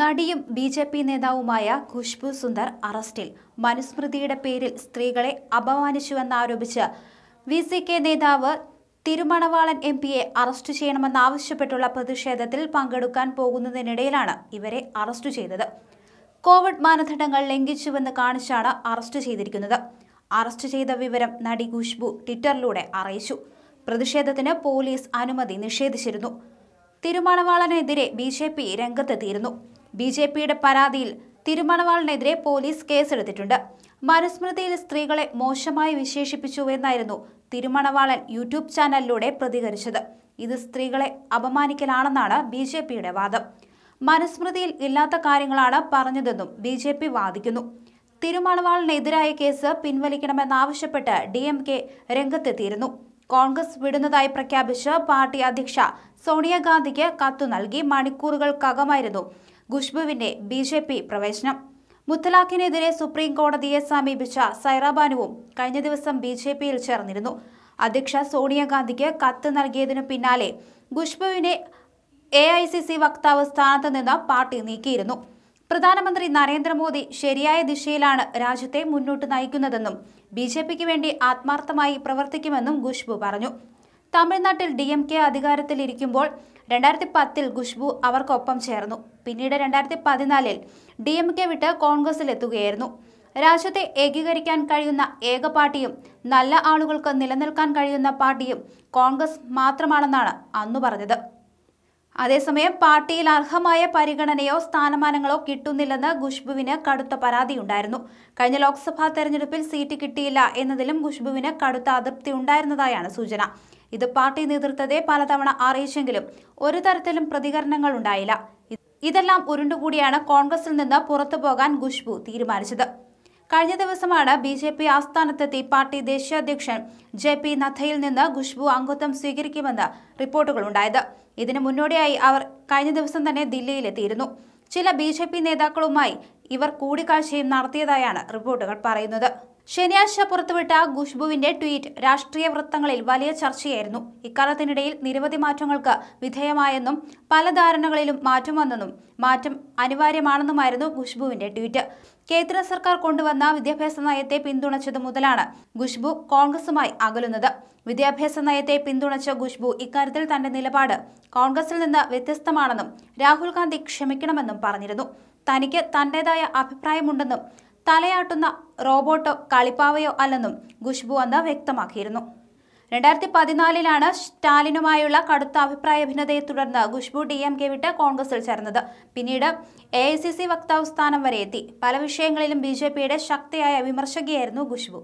നടിയും B J P നേതാവുമായ ഖുഷ്ബു സുന്ദർ അറസ്റ്റിൽ മനുസ്മൃതിയുടെ പേരിൽ സ്ത്രീകളെ അപമാനിച്ചുവെന്നാരോപിച്ച് വി സി കെ നേതാവ് തിരുമണവാളൻ എം പിയെ അറസ്റ്റ് ചെയ്യണമെന്നാവശ്യപ്പെട്ടുള്ള പ്രതിഷേധത്തിൽ പങ്കെടുക്കാൻ പോകുന്നതിനിടയിലാണ് ഇവരെ അറസ്റ്റ് ചെയ്തത് കോവിഡ് മാനദണ്ഡങ്ങൾ ലംഘിച്ചുവെന്ന് കാണിച്ചാണ് അറസ്റ്റ് ചെയ്തിരിക്കുന്നത് അറസ്റ്റ് ചെയ്ത വിവരം നടി ഖുഷ്ബു ട്വിറ്ററിലൂടെ അറിയിച്ചു പ്രതിഷേധത്തിന് പോലീസ് അനുമതി നിഷേധിച്ചിരുന്നു തിരുമണവാളനെതിരെ ബി ജെ പി രംഗത്തെത്തിയിരുന്നു ബി ജെ പിയുടെ പരാതിയിൽ തിരുമണവാളിനെതിരെ പോലീസ് കേസെടുത്തിട്ടുണ്ട് മനുസ്മൃതിയിൽ സ്ത്രീകളെ മോശമായി വിശേഷിപ്പിച്ചുവെന്നായിരുന്നു തിരുമണവാളൻ യൂട്യൂബ് ചാനലിലൂടെ പ്രതികരിച്ചത് ഇത് സ്ത്രീകളെ അപമാനിക്കലാണെന്നാണ് ബി ജെ പിയുടെ വാദം മനുസ്മൃതിയിൽ ഇല്ലാത്ത കാര്യങ്ങളാണ് പറഞ്ഞതെന്നും ബി ജെ പി വാദിക്കുന്നു തിരുമണവാളിനെതിരായ കേസ് പിൻവലിക്കണമെന്നാവശ്യപ്പെട്ട് ഡി എം കെ രംഗത്തെത്തിയിരുന്നു കോൺഗ്രസ് വിടുന്നതായി പ്രഖ്യാപിച്ച് പാർട്ടി അധ്യക്ഷ സോണിയാഗാന്ധിക്ക് കത്തു നൽകി മണിക്കൂറുകൾക്കകമായിരുന്നു ഖുഷ്ബുവിന്റെ ബി ജെ പി പ്രവേശനം മുത്തലാഖിനെതിരെ സുപ്രീം കോടതിയെ സമീപിച്ച സൈറാബാനുവും കഴിഞ്ഞ ദിവസം ബി ജെ പിയിൽ ചേർന്നിരുന്നു അധ്യക്ഷ സോണിയാഗാന്ധിക്ക് കത്ത് നൽകിയതിനു പിന്നാലെ ഖുഷ്ബുവിനെ എ ഐ സി സി വക്താവ് സ്ഥാനത്ത് നിന്ന് പാർട്ടി നീക്കിയിരുന്നു പ്രധാനമന്ത്രി നരേന്ദ്രമോദി ശരിയായ ദിശയിലാണ് രാജ്യത്തെ മുന്നോട്ട് നയിക്കുന്നതെന്നും ബി ജെ പിക്ക് വേണ്ടി ആത്മാർത്ഥമായി പ്രവർത്തിക്കുമെന്നും ഖുഷ്ബു പറഞ്ഞു തമിഴ്നാട്ടിൽ ഡി എം കെ അധികാരത്തിലിരിക്കുമ്പോൾ രണ്ടായിരത്തി പത്തിൽ ഖുഷ്ബു അവർക്കൊപ്പം ചേർന്നു പിന്നീട് രണ്ടായിരത്തി പതിനാലിൽ ഡി എം കെ വിട്ട് കോൺഗ്രസിലെത്തുകയായിരുന്നു രാജ്യത്തെ ഏകീകരിക്കാൻ കഴിയുന്ന ഏക പാർട്ടിയും നല്ല ആളുകൾക്ക് നിലനിൽക്കാൻ കഴിയുന്ന പാർട്ടിയും കോൺഗ്രസ് മാത്രമാണെന്നാണ് അന്നു പറഞ്ഞത് അതേസമയം പാർട്ടിയിൽ അർഹമായ പരിഗണനയോ സ്ഥാനമാനങ്ങളോ കിട്ടുന്നില്ലെന്ന് ഖുഷ്ബുവിന് കടുത്ത പരാതിയുണ്ടായിരുന്നു കഴിഞ്ഞ ലോക്സഭാ തെരഞ്ഞെടുപ്പിൽ സീറ്റ് കിട്ടിയില്ല എന്നതിലും ഖുഷ്ബുവിന് കടുത്ത അതൃപ്തി ഉണ്ടായിരുന്നതായാണ് സൂചന ഇത് പാർട്ടി നേതൃത്വത്തെ പലതവണ അറിയിച്ചെങ്കിലും ഒരു തരത്തിലും പ്രതികരണങ്ങൾ ഉണ്ടായില്ല ഇതെല്ലാം ഉരുണ്ടുകൂടിയാണ് കോൺഗ്രസിൽ നിന്ന് പുറത്തു പോകാൻ ഖുഷ്ബു തീരുമാനിച്ചത് കഴിഞ്ഞ ദിവസമാണ് ബി ജെ പി ആസ്ഥാനത്തെത്തി പാർട്ടി ദേശീയാധ്യക്ഷൻ ജെ പി നദ്ധയിൽ നിന്ന് ഖുഷ്ബു അംഗത്വം സ്വീകരിക്കുമെന്ന് റിപ്പോർട്ടുകളുണ്ടായത് ഇതിനു മുന്നോടിയായി അവർ കഴിഞ്ഞ ദിവസം തന്നെ ദില്ലിയിലെത്തിയിരുന്നു ചില ബി നേതാക്കളുമായി ഇവർ കൂടിക്കാഴ്ചയും നടത്തിയതായാണ് റിപ്പോർട്ടുകൾ പറയുന്നത് ശനിയാഴ്ച പുറത്തുവിട്ട ഖുഷ്ബുവിന്റെ ട്വീറ്റ് രാഷ്ട്രീയ വൃത്തങ്ങളിൽ വലിയ ചർച്ചയായിരുന്നു ഇക്കാലത്തിനിടയിൽ നിരവധി മാറ്റങ്ങൾക്ക് വിധേയമായെന്നും പല ധാരണകളിലും മാറ്റം വന്നെന്നും മാറ്റം അനിവാര്യമാണെന്നുമായിരുന്നു ഖുഷ്ബുവിന്റെ ട്വീറ്റ് കേന്ദ്ര സർക്കാർ കൊണ്ടുവന്ന വിദ്യാഭ്യാസ നയത്തെ പിന്തുണച്ചത് മുതലാണ് ഖുഷ്ബു കോൺഗ്രസുമായി അകലുന്നത് വിദ്യാഭ്യാസ നയത്തെ പിന്തുണച്ച ഖുഷ്ബു ഇക്കാര്യത്തിൽ തന്റെ നിലപാട് കോൺഗ്രസിൽ നിന്ന് വ്യത്യസ്തമാണെന്നും രാഹുൽ ഗാന്ധി ക്ഷമിക്കണമെന്നും പറഞ്ഞിരുന്നു തനിക്ക് തന്റേതായ അഭിപ്രായമുണ്ടെന്നും തലയാട്ടുന്ന റോബോട്ടോ കളിപ്പാവയോ അല്ലെന്നും ഖുഷ്ബു അന്ന് വ്യക്തമാക്കിയിരുന്നു രണ്ടായിരത്തി പതിനാലിലാണ് സ്റ്റാലിനുമായുള്ള കടുത്ത അഭിപ്രായ ഭിന്നതയെ തുടർന്ന് ഖുഷ്ബു ഡി എം കെ വിട്ട് കോൺഗ്രസിൽ ചേർന്നത് പിന്നീട് എ ഐ സി സി വക്താവ് സ്ഥാനം വരെ എത്തി പല വിഷയങ്ങളിലും ബി ജെ പിയുടെ ശക്തിയായ വിമർശകയായിരുന്നു ഖുഷ്ബു